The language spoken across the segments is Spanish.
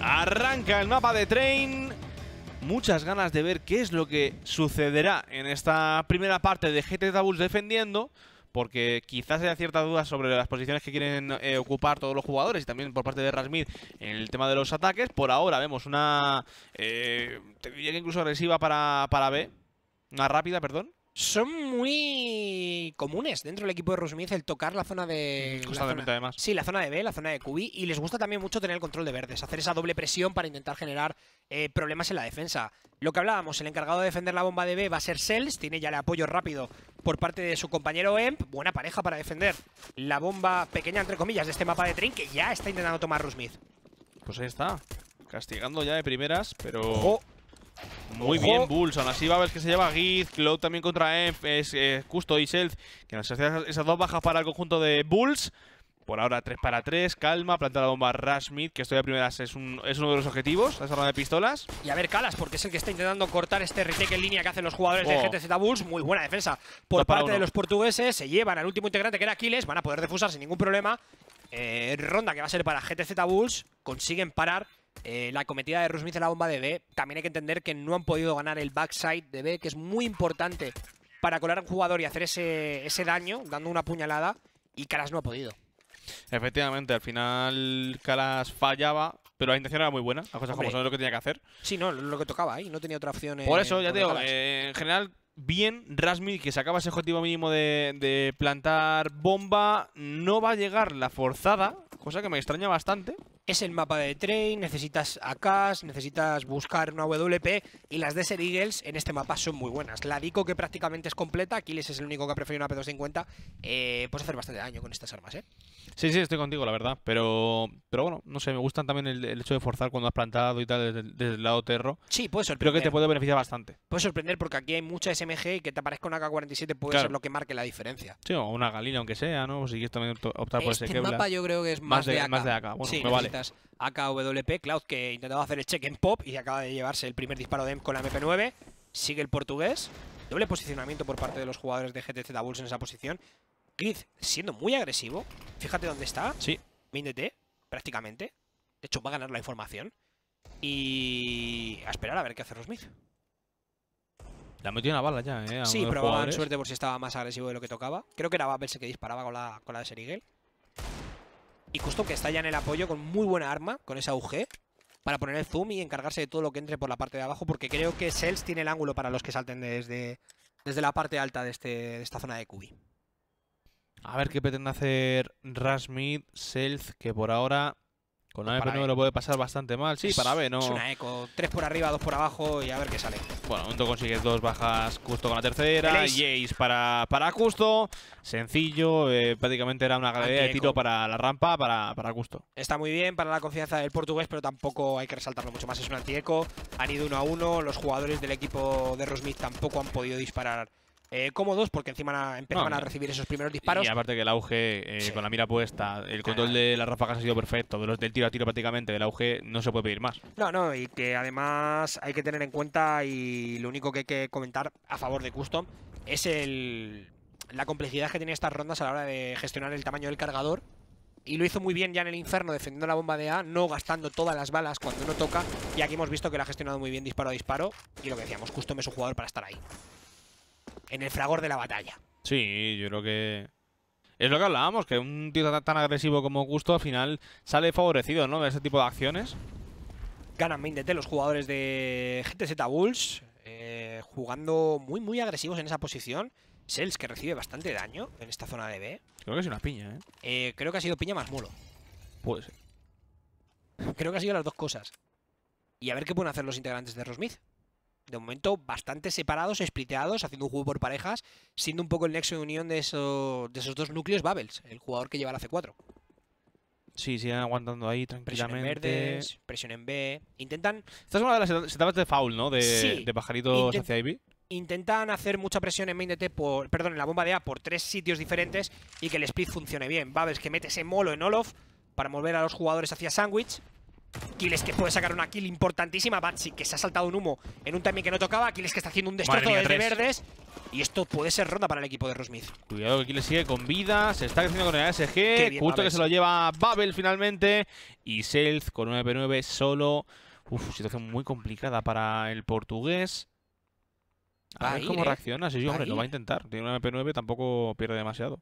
Arranca el mapa de Train. Muchas ganas de ver qué es lo que sucederá en esta primera parte de GT Bulls defendiendo porque quizás haya ciertas dudas sobre las posiciones que quieren eh, ocupar todos los jugadores y también por parte de Rasmid en el tema de los ataques. Por ahora vemos una, eh, te diría incluso agresiva para, para B, una rápida, perdón, son muy comunes dentro del equipo de Rusmiz el tocar la zona de. Mm, además. Sí, la zona de B, la zona de QB, y les gusta también mucho tener el control de verdes, hacer esa doble presión para intentar generar eh, problemas en la defensa. Lo que hablábamos, el encargado de defender la bomba de B va a ser Sells, tiene ya el apoyo rápido por parte de su compañero Emp, buena pareja para defender la bomba pequeña, entre comillas, de este mapa de tren, que ya está intentando tomar Rusmith. Pues ahí está, castigando ya de primeras, pero... Muy bien, Aún Así va a ver que se lleva Giz, Cloud también contra Enf, es, eh, Custo y Que nos hacen esas dos bajas para el conjunto de Bulls. Por ahora 3 para 3, calma, planta la bomba Rashmid, que estoy a primeras, es, uno de los objetivos, esa ronda de pistolas. Y a ver Calas, porque es el que está intentando cortar este retake en línea que hacen los jugadores de oh. GTZ Bulls. Muy buena defensa por parte de los portugueses. Se llevan al último integrante, que era Aquiles, van a poder defusar sin ningún problema. Eh, ronda que va a ser para GTZ Bulls, consiguen parar eh, la cometida de Rusmith en la bomba de B. También hay que entender que no han podido ganar el backside de B, que es muy importante para colar a un jugador y hacer ese, daño, dando una puñalada, y Caras no ha podido. Efectivamente, al final Caras fallaba, pero la intención era muy buena, las cosas como son, lo que tenía que hacer. Sí, no, lo que tocaba ahí, no tenía otra opción. Por eso, ya te digo, eh, en general, bien Rasmi, que sacaba ese objetivo mínimo de plantar bomba, no va a llegar la forzada, cosa que me extraña bastante, es el mapa de train, necesitas AKs, necesitas buscar una WP y las Desert Eagles en este mapa son muy buenas. La Dico que prácticamente es completa, Aquiles es el único que ha preferido una P250, eh, puedes hacer bastante daño con estas armas, ¿eh? Sí, sí, estoy contigo, la verdad, pero, pero bueno, no sé, me gustan también el, hecho de forzar cuando has plantado y tal desde, el lado terro. Sí, puede sorprender. Creo que te puede beneficiar bastante. Puede sorprender porque aquí hay mucha SMG y que te aparezca una K47 puede ser lo que marque la diferencia. Sí, o una Galina aunque sea, ¿no? Si quieres también optar por este ese Kevlar. mapa yo creo que es más, de, AK. Bueno, sí, vale tarjetas AKWP. Cloud que intentaba hacer el check en pop y acaba de llevarse el primer disparo de M con la MP9. Sigue el portugués. Doble posicionamiento por parte de los jugadores de GTZ Bulls en esa posición. Grid siendo muy agresivo. Fíjate dónde está. Sí. Míndete. prácticamente. De hecho, va a ganar la información. Y a esperar a ver qué hace Rosmith. La metió una bala ya, ¿eh? sí, probaban suerte por si estaba más agresivo de lo que tocaba. Creo que era Babelse que disparaba con la, con la de Serigel. Y justo que está ya en el apoyo con muy buena arma, con esa UG, para poner el zoom y encargarse de todo lo que entre por la parte de abajo, porque creo que Sels tiene el ángulo para los que salten desde, desde la parte alta de, este, esta zona de QB. A ver qué pretende hacer Rasmid, Self, que por ahora con la pues e primero e. lo puede pasar bastante mal. Sí, para B, ¿no? Es una eco. Tres por arriba, dos por abajo y a ver qué sale. Bueno, momento consigues dos bajas justo con la tercera. Jace para, para justo Sencillo. Eh, prácticamente era una galería de tiro para la rampa, para, para Está muy bien para la confianza del portugués, pero tampoco hay que resaltarlo mucho más. Es un eco Han ido uno a uno. Los jugadores del equipo de Rosmith tampoco han podido disparar eh, cómodos porque encima empezaban a recibir esos primeros disparos. Y aparte que el auge eh, con la mira puesta, el control de las ráfagas ha sido perfecto, de los del tiro a tiro prácticamente, del auge no se puede pedir más. No, no, y que además hay que tener en cuenta y lo único que hay que comentar a favor de Custom es el, la complejidad que tiene estas rondas a la hora de gestionar el tamaño del cargador y lo hizo muy bien ya en el inferno defendiendo la bomba de A, no gastando todas las balas cuando uno toca. Y aquí hemos visto que lo ha gestionado muy bien disparo a disparo. Y lo que decíamos, Custom es un jugador para estar ahí en el fragor de la batalla. Sí, yo creo que es lo que hablábamos, que un tío tan, agresivo como Gusto al final sale favorecido, ¿no? De ese tipo de acciones. Ganan main los jugadores de GTZ Bulls, eh, jugando muy, muy agresivos en esa posición. Sells que recibe bastante daño en esta zona de B. Creo que es una piña, ¿eh? ¿eh? creo que ha sido piña más mulo. Puede ser. Creo que ha sido las dos cosas. Y a ver qué pueden hacer los integrantes de Rosmith de momento bastante separados, spliteados, haciendo un juego por parejas, siendo un poco el nexo de unión de, de esos dos núcleos Babels, el jugador que lleva la C4. Sí, siguen aguantando ahí tranquilamente. Presión en verdes, B. Intentan. Esta es una de las de foul, ¿no? De, de pajaritos hacia Ivy. Intentan hacer mucha presión en main por. Perdón, en la bomba de A por tres sitios diferentes y que el split funcione bien. Babels que mete ese molo en Olof para mover a los jugadores hacia Sandwich. Aquiles que puede sacar una kill importantísima. Batsy que se ha saltado un humo en un timing que no tocaba. Aquiles que está haciendo un destrozo desde verdes. Y esto puede ser ronda para el equipo de Rosmith. Cuidado que sigue con vida. Se está creciendo con el ASG. Justo que se lo lleva Babel finalmente. Y Self con un mp e 9 solo. Uf, situación muy complicada para el portugués. A ver cómo ¿eh? reacciona. Sí, hombre, lo va a intentar. Tiene una MP9, e tampoco pierde demasiado.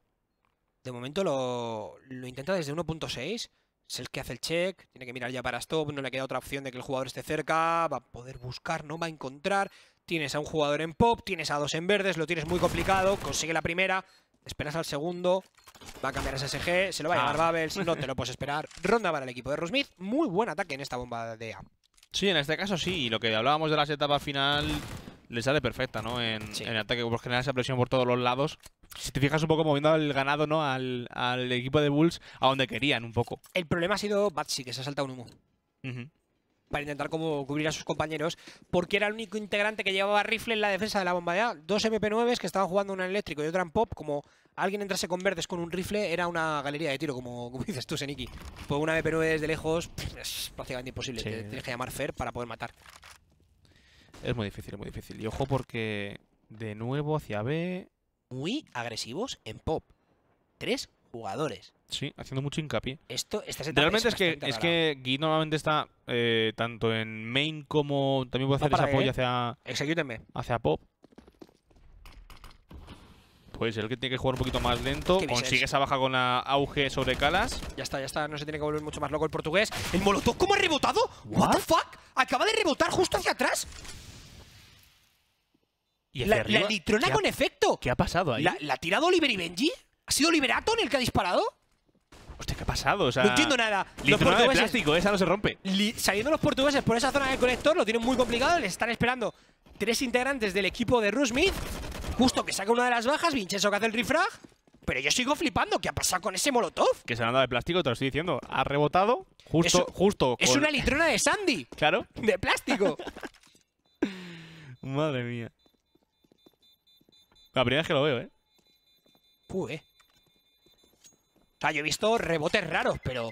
De momento lo, lo intenta desde 1.6 es el que hace el check, tiene que mirar ya para stop, no le queda otra opción de que el jugador esté cerca, va a poder buscar, no va a encontrar, tienes a un jugador en pop, tienes a dos en verdes, lo tienes muy complicado, consigue la primera, esperas al segundo, va a cambiar a SSG, se lo va a llevar ah. Babel, no te lo puedes esperar, ronda para el equipo de Rosmith, muy buen ataque en esta bomba de A. Sí, en este caso sí, lo que hablábamos de las etapas final le sale perfecta, ¿no? En, ataque, por general esa presión por todos los lados. Si te fijas un poco moviendo el ganado, ¿no? Al, equipo de Bulls a donde querían un poco. El problema ha sido Batsy, que se ha saltado un humo. Para intentar como cubrir a sus compañeros, porque era el único integrante que llevaba rifle en la defensa de la bomba de A. Dos MP9s que estaban jugando una en eléctrico y otra en pop. Como alguien entrase con verdes con un rifle, era una galería de tiro, como, dices tú, Seniki. Pues una MP9 desde lejos es prácticamente imposible. tienes que llamar Fer para poder matar. Es muy difícil, muy difícil. Y ojo porque de nuevo hacia B... Muy agresivos en pop. Tres jugadores. Sí, haciendo mucho hincapié. Esto, esta Realmente es, que, es que Gui normalmente está eh, tanto en main como también puede hacer ese apoyo eh. hacia... Hacia pop. Pues el que tiene que jugar un poquito más lento. Consigue esa baja con la auge sobre Calas. Ya está, ya está. No se tiene que volver mucho más loco el portugués. ¿El Molotov cómo ha rebotado? What the fuck? Acaba de rebotar justo hacia atrás la, litrona con efecto. ¿Qué ha pasado ahí? ¿La, ha tirado Oliver y Benji? ¿Ha sido en el que ha disparado? Hostia, ¿qué ha pasado? no entiendo nada. Litrona de plástico, esa no se rompe. saliendo los portugueses por esa zona del conector, lo tienen muy complicado. Les están esperando tres integrantes del equipo de Rusmith. Justo que saca una de las bajas, Vincenzo que hace el refrag. Pero yo sigo flipando. ¿Qué ha pasado con ese molotov? Que se han dado de plástico, te lo estoy diciendo. Ha rebotado justo, es, justo. Es una litrona de Sandy. Claro. De plástico. Madre mía. La primera vez que lo veo, ¿eh? Uy, eh. O sea, yo he visto rebotes raros, pero...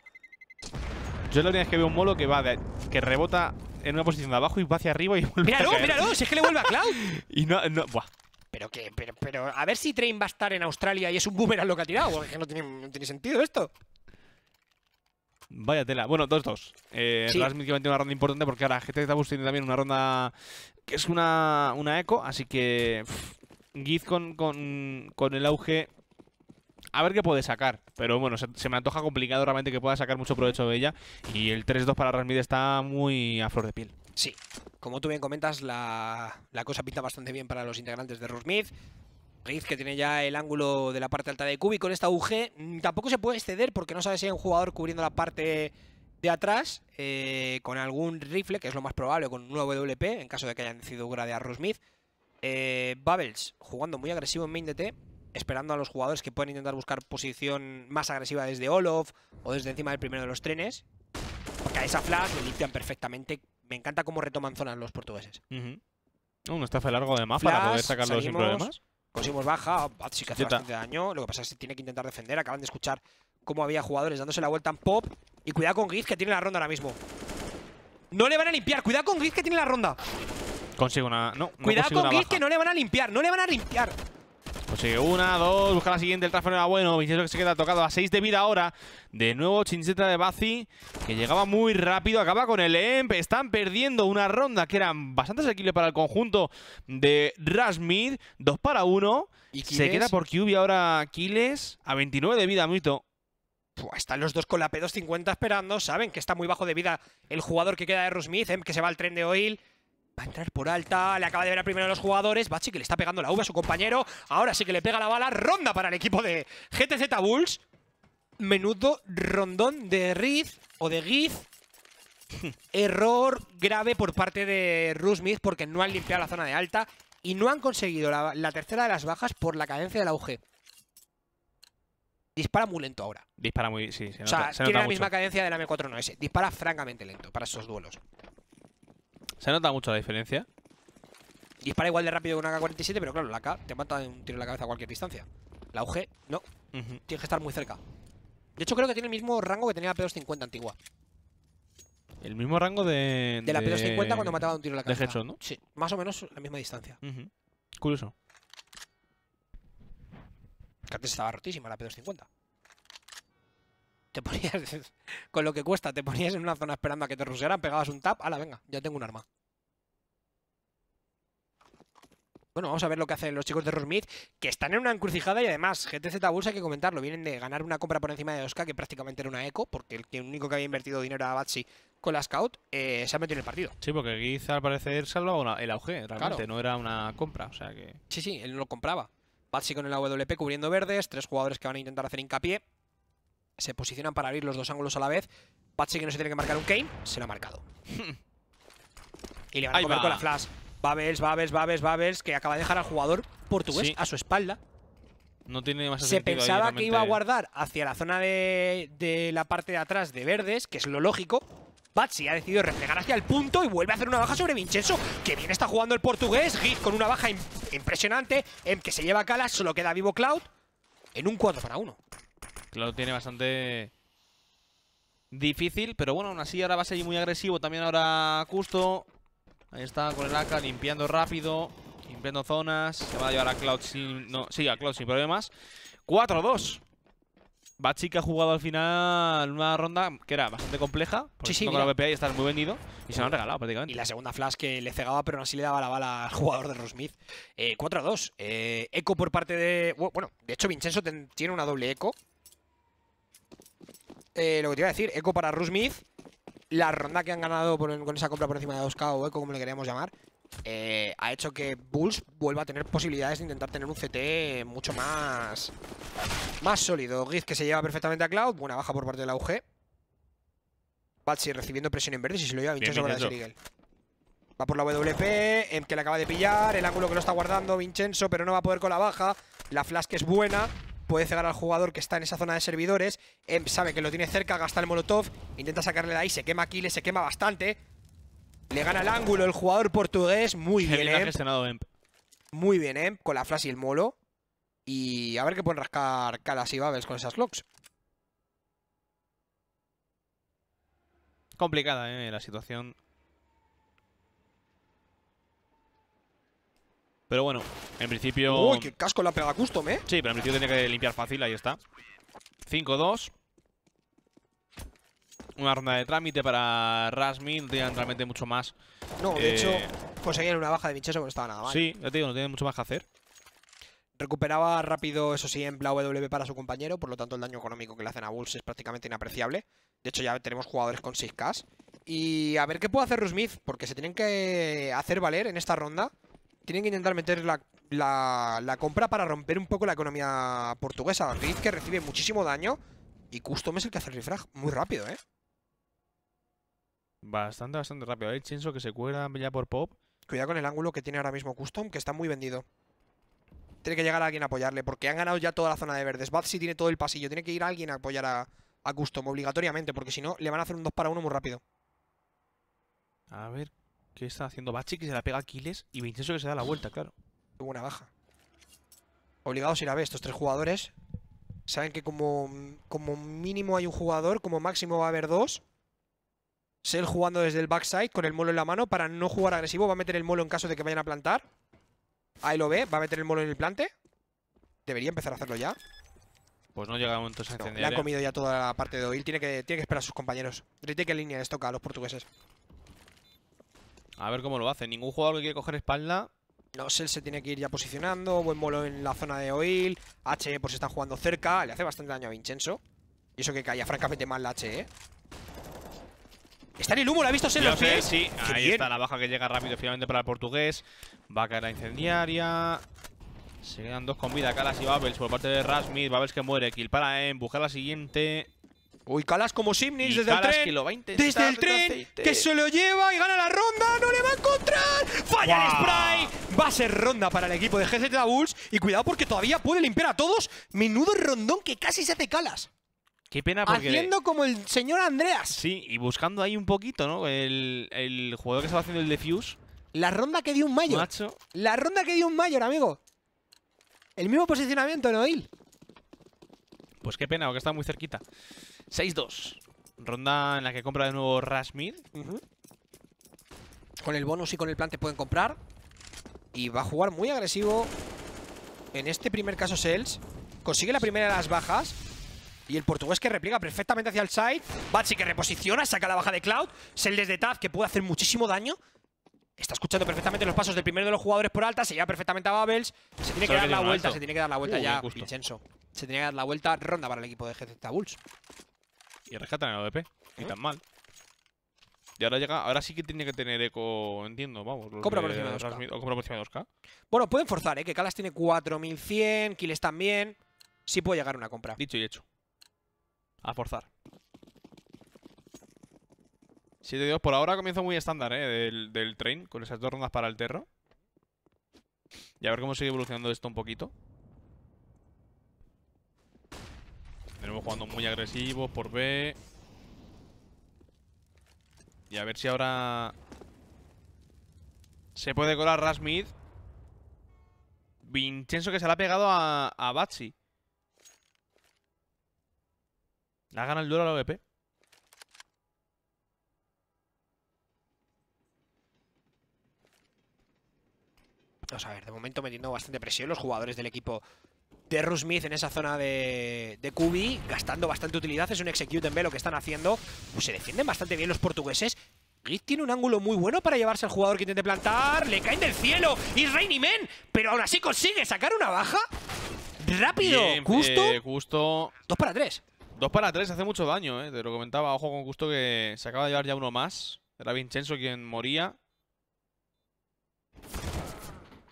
Yo la primera vez que veo un molo que va que rebota en una posición de abajo y va hacia arriba y vuelve ¡Míralo, a caer. míralo! Si es que le vuelve a Cloud. y no... no buah. Pero que... Pero, pero, a ver si Train va a estar en Australia y es un boomerang lo que ha tirado. o no tiene, no tiene sentido esto. Vaya tela. Bueno, 2-2. Dos, dos. Eh, sí. una ronda importante porque ahora GT está buscando también una ronda que es una, una eco, así que... Giz con, con, el auge a ver qué puede sacar. Pero bueno, se, me antoja complicado realmente que pueda sacar mucho provecho de ella. Y el 3-2 para Rasmid está muy a flor de piel. Sí, como tú bien comentas, la, cosa pinta bastante bien para los integrantes de Rasmid. Giz, que tiene ya el ángulo de la parte alta de Kubi con esta UG. Mm, tampoco se puede exceder porque no sabe si hay un jugador cubriendo la parte de atrás eh, con algún rifle, que es lo más probable, con un nuevo WP, en caso de que hayan decidido gradear Rosmith. Eh, Bubbles jugando muy agresivo en main esperando a los jugadores que puedan intentar buscar posición más agresiva desde Olof o desde encima del primero de los trenes. Porque a esa flash lo limpian perfectamente. Me encanta cómo retoman zonas los portugueses. Uh -huh. hace largo de más para poder sacarlo sin problemas. baja, sí que hace bastante daño. Lo que pasa es que tiene que intentar defender. Acaban de escuchar cómo había jugadores dándose la vuelta en pop. Y cuidado con Giz que tiene la ronda ahora mismo. No le van a limpiar. Cuidado con Giz que tiene la ronda. Consigue una. No, Cuidado con que no le van a limpiar, no le van a limpiar. Consigue una, dos, busca la siguiente, el no era bueno, Vincenzo que se queda tocado a seis de vida ahora. De nuevo Chincheta de Bazi, que llegaba muy rápido, acaba con el EMP. Están perdiendo una ronda que era bastante asequible para el conjunto de Rasmid. Dos para 1. Se queda por QB ahora Kiles a 29 de vida, Mito. están los dos con la P250 esperando, saben que está muy bajo de vida el jugador que queda de Rasmid, que se va al tren de Oil. Va a entrar por alta, le acaba de ver primero a los jugadores. Bachi que le está pegando la uva a su compañero. Ahora sí que le pega la bala. Ronda para el equipo de GTZ Bulls. Menudo rondón de Riz o de Giz. Error grave por parte de Rusmith porque no han limpiado la zona de alta y no han conseguido la, tercera de las bajas por la cadencia del auge. Dispara muy lento ahora. Dispara muy, sí, se tiene la misma cadencia de la M4 no S. Dispara francamente lento para estos duelos. Se nota mucho la diferencia. Dispara igual de rápido que una k 47 pero claro, la K te mata un tiro en la cabeza a cualquier distancia. La UG, no. Tienes que estar muy cerca. De hecho, creo que tiene el mismo rango que tenía la P250 antigua. El mismo rango de. De, la P250 cuando mataba un tiro en la cabeza. De Hecho ¿no? Sí, más o menos la misma distancia. Curioso. antes estaba rotísima la P250 te ponías, con lo que cuesta, te ponías en una zona esperando a que te rusieran, pegabas un tap, ala, venga, ya tengo un arma. Bueno, vamos a ver lo que hacen los chicos de Rusmith, que están en una encrucijada y además GTZ Bulls hay que comentarlo, vienen de ganar una compra por encima de Oscar, que prácticamente era una eco, porque el único que había invertido dinero era Batsi con la Scout, eh, se ha metido en el partido. Sí, porque Giz al parecer salvaba el auge, realmente, no era una compra, o sea que... Sí, sí, él no lo compraba. Batsi con el AWP cubriendo verdes, tres jugadores que van a intentar hacer hincapié, se posicionan para abrir los dos ángulos a la vez. Patsy que no se tiene que marcar un Kane, se lo ha marcado. Hmm. y le van a comer con la flash. Babels, Babels, Babels, Babels, que acaba de dejar al jugador portugués a su espalda. No tiene más Se pensaba que iba a guardar hacia la zona de, la parte de atrás de verdes, que es lo lógico. Patsy ha decidido reflejar hacia el punto y vuelve a hacer una baja sobre Vincenzo. Que bien está jugando el portugués. Giz con una baja impresionante. En em, que se lleva a Cala, solo queda vivo Cloud. En un 4 para 1. Cloud tiene bastante difícil, pero bueno, aún así ahora va a seguir muy agresivo también ahora Custo. Ahí está con el AK limpiando rápido, limpiando zonas. Se va a llevar a Cloud sin, no, sí, a Cloud sin problemas. 4-2. que ha jugado al final una ronda que era bastante compleja. sí, sí, con la y muy vendido. Y se lo han regalado prácticamente. Y la segunda flash que le cegaba, pero aún así le daba la bala al jugador de Rosmith. 4 eh, 2. Eh, eco por parte de. Bueno, de hecho, Vincenzo tiene una doble eco. Eh, lo que te iba a decir, eco para Rusmith. La ronda que han ganado con esa compra por encima de 2K o eco, como le queríamos llamar, eh, ha hecho que Bulls vuelva a tener posibilidades de intentar tener un CT mucho más, más sólido. Giz que se lleva perfectamente a Cloud, buena baja por parte de la UG. Batsy recibiendo presión en verde, si se lo lleva Vincenzo para Va por la WP, que le acaba de pillar, el ángulo que lo está guardando Vincenzo, pero no va a poder con la baja. La flash que es buena, puede cegar al jugador que está en esa zona de servidores. Emp sabe que lo tiene cerca, gasta el molotov, intenta sacarle de ahí, se quema le se quema bastante. Le gana el ángulo el jugador portugués, muy bien em. Em. Muy bien Emp, con la flash y el molo. Y a ver qué pueden rascar Calas y Babels con esas locks. Complicada eh, la situación Pero bueno, en principio... Uy, qué casco la pega Custom, ¿eh? Sí, pero en principio tenía que limpiar fácil, ahí está. 5-2. Una ronda de trámite para rasmin no tenían realmente mucho más. No, de hecho, eh, conseguían una baja de bicho que no estaba nada mal. Sí, ya te digo, no tienen mucho más que hacer. Recuperaba rápido, eso sí, en bla W para su compañero, por lo tanto el daño económico que le hacen a Bulls es prácticamente inapreciable. De hecho, ya tenemos jugadores con 6K. Y a ver qué puede hacer Rusmith, porque se tienen que hacer valer en esta ronda tienen que intentar meter la, compra para romper un poco la economía portuguesa. Riz que recibe muchísimo daño y Custom es el que hace el refrag muy rápido, ¿eh? Bastante, bastante rápido. Hay Chinso que se cuela ya por Pop. Cuidado con el ángulo que tiene ahora mismo Custom, que está muy vendido. Tiene que llegar alguien a apoyarle, porque han ganado ya toda la zona de verdes. Bad sí tiene todo el pasillo, tiene que ir alguien a apoyar a, a Custom obligatoriamente, porque si no, le van a hacer un 2 para 1 muy rápido. A ver ¿Qué está haciendo Bachi? Que se la pega a Aquiles y Vinceso que se da la vuelta, claro. Qué buena baja. Obligados a ir a ver estos tres jugadores. Saben que como, como mínimo hay un jugador, como máximo va a haber dos. Sel jugando desde el backside con el molo en la mano para no jugar agresivo. Va a meter el molo en caso de que vayan a plantar. Ahí lo ve, va a meter el molo en el plante. Debería empezar a hacerlo ya. Pues no llega el momento de Le ha ¿eh? comido ya toda la parte de Oil. Tiene que, tiene que esperar a sus compañeros. Retake que línea, les toca a los portugueses. A ver cómo lo hace. Ningún jugador que quiere coger espalda. No sé, se tiene que ir ya posicionando. Buen molo en la zona de Oil. HE pues está jugando cerca. Le hace bastante daño a Vincenzo. Y eso que caía francamente mal la HE. ¿eh? Está en el humo, la ha visto Sell sí, ahí está la baja que llega rápido finalmente para el portugués. Va a caer la incendiaria. Se quedan dos con vida, Calas y Babels por parte de Rasmid. Babels que muere, kill para En em. buscar la siguiente. Uy, Calas como Simnix desde el tren. desde el tren, que se lo lleva y gana la ronda. ¡No le va a encontrar! ¡Falla el spray! Va a ser ronda para el equipo de GZ Bulls. Y cuidado porque todavía puede limpiar a todos. Menudo rondón que casi se hace Calas. Qué pena porque... Haciendo como el señor Andreas. Sí, y buscando ahí un poquito, ¿no? El, el jugador que estaba haciendo el defuse. La ronda que dio un mayor. La ronda que dio un mayor, amigo. El mismo posicionamiento, Noil. Pues qué pena, que está muy cerquita. 6-2. Ronda en la que compra de nuevo Rasmir. Con el bonus y con el plan te pueden comprar. Y va a jugar muy agresivo. En este primer caso, Sells Consigue la primera de las bajas. Y el portugués que repliega perfectamente hacia el side. Batsy que reposiciona, saca la baja de Cloud. Sells desde Taz que puede hacer muchísimo daño. Está escuchando perfectamente los pasos del primero de los jugadores por alta. Se lleva perfectamente a Babels. Se tiene que dar la vuelta, se tiene que dar la vuelta uh, ya, Vincenzo. Se tiene que dar la vuelta. Ronda para el equipo de GZ Bulls. Y rescatan el ODP. ni tan mal. Y ahora llega. Ahora sí que tiene que tener eco. Entiendo, vamos. Compra por de 2K. compra por encima de 2K. Bueno, pueden forzar, ¿eh? Que Calas tiene 4100. Kills también. Sí puede llegar una compra. Dicho y hecho. A forzar. 7-2 por ahora comienza muy estándar, ¿eh? Del, del, train, con esas dos rondas para el terro. Y a ver cómo sigue evolucionando esto un poquito. Tenemos jugando muy agresivos por B. Y a ver si ahora... Se puede colar Rasmid. Vincenzo que se le ha pegado a, a La gana el duelo a la OVP. a ver, de momento metiendo bastante presión los jugadores del equipo de Smith en esa zona de, de Kubi, gastando bastante utilidad. Es un execute en B lo que están haciendo. Pues se defienden bastante bien los portugueses. Git tiene un ángulo muy bueno para llevarse al jugador que intente plantar. Le caen del cielo. Y Rainy Men, pero aún así consigue sacar una baja. Rápido, bien, Gusto. Eh, Dos para tres. Dos para tres, hace mucho daño, ¿eh? Te lo comentaba, ojo con Gusto que se acaba de llevar ya uno más. Era Vincenzo quien moría.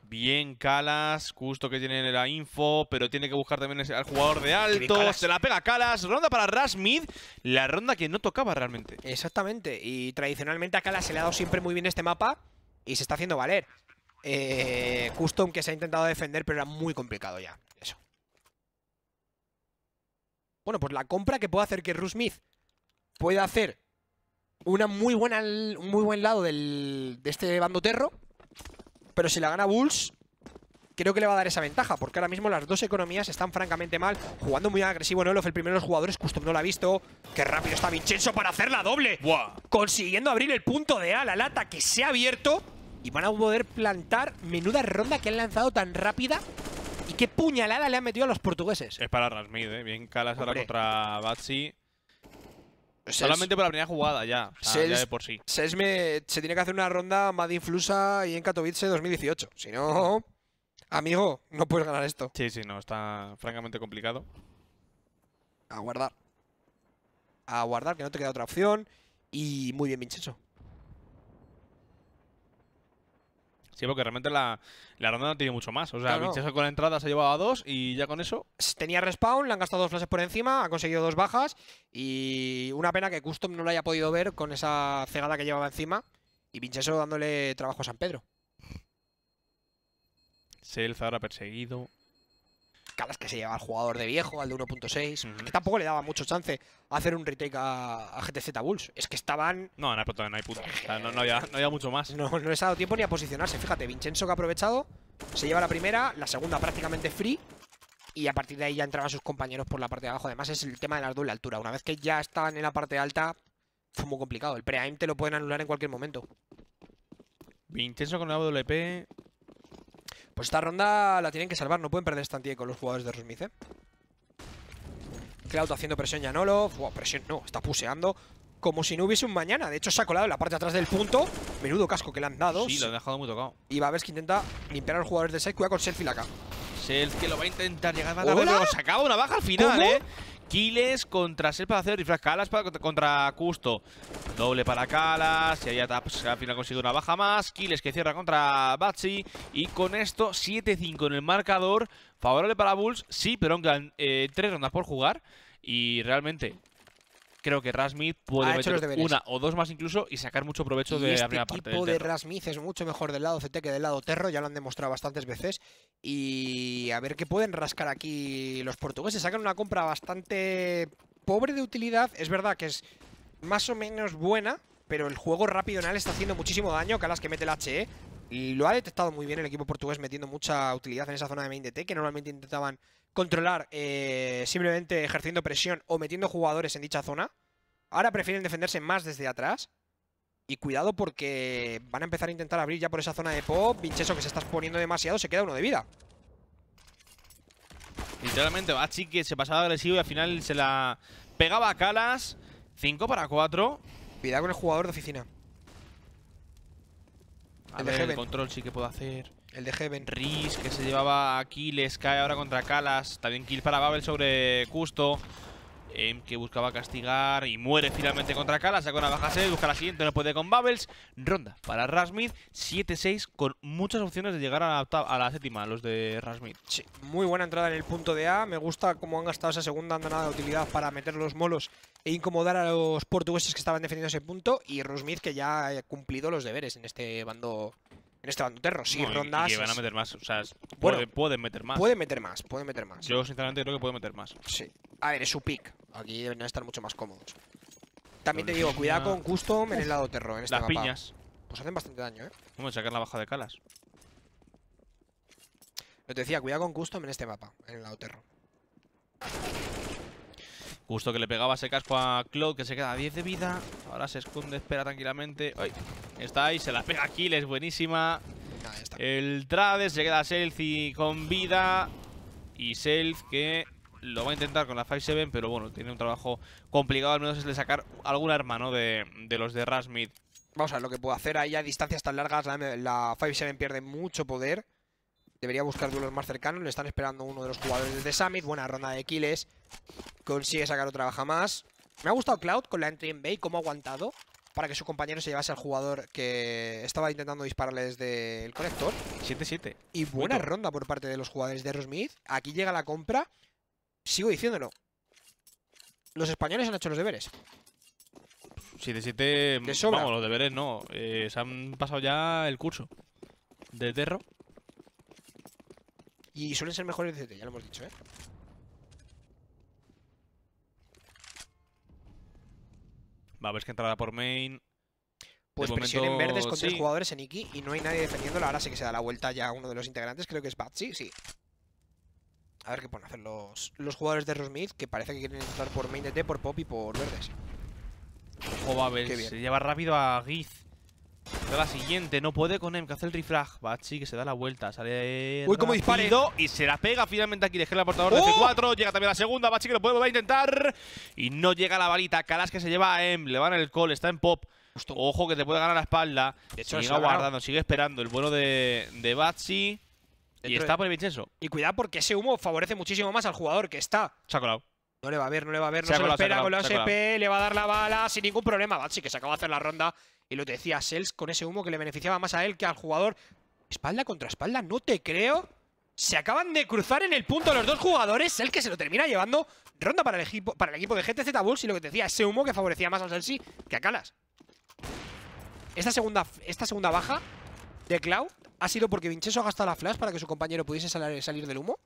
Bien Calas, justo que tiene la info, pero tiene que buscar también al jugador de alto. Se la pega Calas, ronda para Rasmid, la ronda que no tocaba realmente. Exactamente, y tradicionalmente a Calas se le ha dado siempre muy bien este mapa y se está haciendo valer. Justo eh, aunque que se ha intentado defender, pero era muy complicado ya. Eso. Bueno, pues la compra que puede hacer que Rusmith pueda hacer una muy buena, un muy buen lado de este bando terro pero si la gana Bulls, creo que le va a dar esa ventaja, porque ahora mismo las dos economías están francamente mal, jugando muy agresivo Noelof el primero de los jugadores, Custom no lo ha visto, qué rápido está Vincenzo para hacer la doble, consiguiendo abrir el punto de A, la lata que se ha abierto, y van a poder plantar menuda ronda que han lanzado tan rápida, y qué puñalada le han metido a los portugueses. Es para Rasmid, eh, bien calas ahora contra Batsi, pues Solamente por la primera jugada ya. por sí. se tiene que hacer una ronda de Influsa y en Katowice 2018. Si no, amigo, no puedes ganar esto. Sí, sí, no. Está francamente complicado. A guardar. A guardar, que no te queda otra opción. Y muy bien, Vincenzo. Sí, porque realmente la, ronda no tiene mucho más. O sea, claro, con la entrada se ha llevado a dos y ya con eso. Tenía respawn, le han gastado dos flashes por encima, ha conseguido dos bajas. Y una pena que Custom no lo haya podido ver con esa cegada que llevaba encima. Y Vincenzo dándole trabajo a San Pedro. Selza ahora perseguido calas que se lleva al jugador de viejo, al de 1.6, que tampoco le daba mucho chance hacer un retake a, GTZ Bulls. Es que estaban... No, no, hay punto. no, eh, había, no, había, mucho más. No, no les ha dado tiempo ni a posicionarse. Fíjate, Vincenzo que ha aprovechado, se lleva la primera, la segunda prácticamente free, y a partir de ahí ya entraban sus compañeros por la parte de abajo. Además es el tema de la doble altura. Una vez que ya estaban en la parte alta, fue muy complicado. El pre-aim te lo pueden anular en cualquier momento. Vincenzo con la WP pues esta ronda la tienen que salvar, no pueden perder esta con los jugadores de Rosmith, ¿eh? Cloud haciendo presión Yanolo. Wow, presión no, está puseando. Como si no hubiese un mañana. De hecho, se ha colado en la parte de atrás del punto. Menudo casco que le han dado. Sí, lo han dejado muy tocado. Y va a ver que intenta limpiar a los jugadores de Sai. Cuidado con Selfie la acá. Self que lo va a intentar llegar a matar, pero se acaba una baja al final, eh. Quiles contra Serpa de para y contra Custo. Doble para Calas. Y ahí pues, al final conseguido una baja más. Quiles que cierra contra Batsy. Y con esto 7-5 en el marcador. Favorable para Bulls, sí, pero aunque eh, tres rondas por jugar. Y realmente creo que Rasmid puede una o dos más incluso y sacar mucho provecho de este la El equipo de Rasmid es mucho mejor del lado CT que del lado Terro, ya lo han demostrado bastantes veces. Y a ver qué pueden rascar aquí los portugueses. Sacan una compra bastante pobre de utilidad. Es verdad que es más o menos buena, pero el juego rápido en e está haciendo muchísimo daño. Calas que mete el HE. Lo ha detectado muy bien el equipo portugués metiendo mucha utilidad en esa zona de main DT, que normalmente intentaban controlar eh, simplemente ejerciendo presión o metiendo jugadores en dicha zona. Ahora prefieren defenderse más desde atrás. Y cuidado porque van a empezar a intentar abrir ya por esa zona de pop. eso que se está exponiendo demasiado, se queda uno de vida. Literalmente, Bachi que se pasaba agresivo y al final se la pegaba a Calas. 5 para 4. Cuidado con el jugador de oficina. el ver, el control sí que puedo hacer. El de Heaven. Riz, que se llevaba a aquiles cae ahora contra Kalas. También kill para Babel sobre Custo. Em, que buscaba castigar y muere finalmente contra calas con una baja 6, busca la siguiente, no puede con Babels. Ronda para Rasmith, 7-6 con muchas opciones de llegar a la, a la séptima, los de Rasmith. Sí, muy buena entrada en el punto de A. Me gusta cómo han gastado esa segunda andanada de utilidad para meter los molos e incomodar a los portugueses que estaban defendiendo ese punto. Y Rasmith que ya ha cumplido los deberes en este bando en este bando terro. Si rondas. Y, van a meter más. O sea, pueden, meter más. Pueden meter más, pueden meter más. Yo, sinceramente, creo que pueden meter más. Sí. A ver, es su pick. Aquí deberían estar mucho más cómodos. También te digo, cuidado con Custom en el lado terro. En este Las piñas. Pues hacen bastante daño, ¿eh? Vamos a sacar la baja de calas. Lo te decía, cuidado con Custom en este mapa, en el lado terro. Justo que le pegaba ese casco a Claude, que se queda a 10 de vida. Ahora se esconde, espera tranquilamente. está ahí, se la pega Es buenísima. El Trades se queda a Selfie con vida. Y Self que lo va a intentar con la 5-7, pero bueno, tiene un trabajo complicado. Al menos es de sacar algún arma, ¿no? De, de los de Rasmid. Vamos a ver lo que puedo hacer. Ahí a distancias tan largas la, la 5-7 pierde mucho poder. Debería buscar duelos más cercanos. Le están esperando uno de los jugadores de Summit. Buena ronda de kills. Consigue sacar otra baja más. Me ha gustado Cloud con la entry en bay cómo ha aguantado para que su compañero se llevase al jugador que estaba intentando dispararle desde el conector. 7-7. Y buena ronda por parte de los jugadores de Smith Aquí llega la compra. Sigo diciéndolo. Los españoles han hecho los deberes. 7-7. Vamos, los deberes no. Eh, se han pasado ya el curso de Terro. Y suelen ser mejores de CT, ya lo hemos dicho, ¿eh? Va a ver que entrará por main. Pues presionen verdes con tres jugadores en Iki y no hay nadie defendiéndolo Ahora sí que se da la vuelta ya uno de los integrantes, creo que es Batsy, sí. sí A ver qué a hacer los, jugadores de Rosmith, que parece que quieren entrar por main de T, por Pop y por verdes. Ojo, ver. se lleva rápido a Giz la siguiente, no puede con M, que hace el refrag. Bachi que se da la vuelta, sale. Uy, como dispare. Y se la pega finalmente aquí. Dejé el portador de ¡Oh! Llega también la segunda. Bachi que lo puede va a intentar. Y no llega la balita. Calas que se lleva a M. Em, le van el call, está en pop. Ojo que te puede ganar la espalda. sigue guardando sigue esperando el vuelo de, de Y está por el Vincenzo. Y cuidado porque ese humo favorece muchísimo más al jugador que está. Se ha No le va a ver, no le va a ver, no se, espera con la SP, le va a dar la bala sin ningún problema. Bachi que se acaba de hacer la ronda y lo decía Sels con ese humo que le beneficiaba más a él que al jugador. Espalda contra espalda, no te creo. Se acaban de cruzar en el punto los dos jugadores. El que se lo termina llevando. Ronda para el equipo, para el equipo de GTZ Bulls. Y lo que te decía, ese humo que favorecía más a Celsi que a Calas. Esta segunda, esta segunda baja de Cloud ha sido porque Vincheso ha gastado la flash para que su compañero pudiese salir del humo.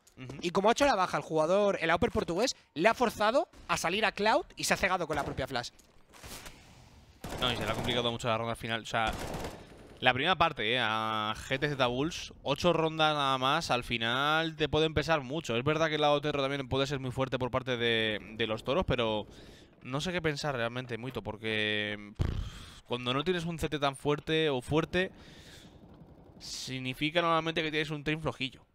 Y como ha hecho la baja el jugador, el upper portugués, le ha forzado a salir a Cloud y se ha cegado con la propia flash. No, y se le ha complicado mucho la ronda final. O sea, la primera parte, eh, a GTZ Bulls, ocho rondas nada más, al final te puede empezar mucho. Es verdad que el lado terro también puede ser muy fuerte por parte de, de los toros, pero no sé qué pensar realmente, Muito, porque cuando no tienes un CT tan fuerte o fuerte, significa normalmente que tienes un tren flojillo.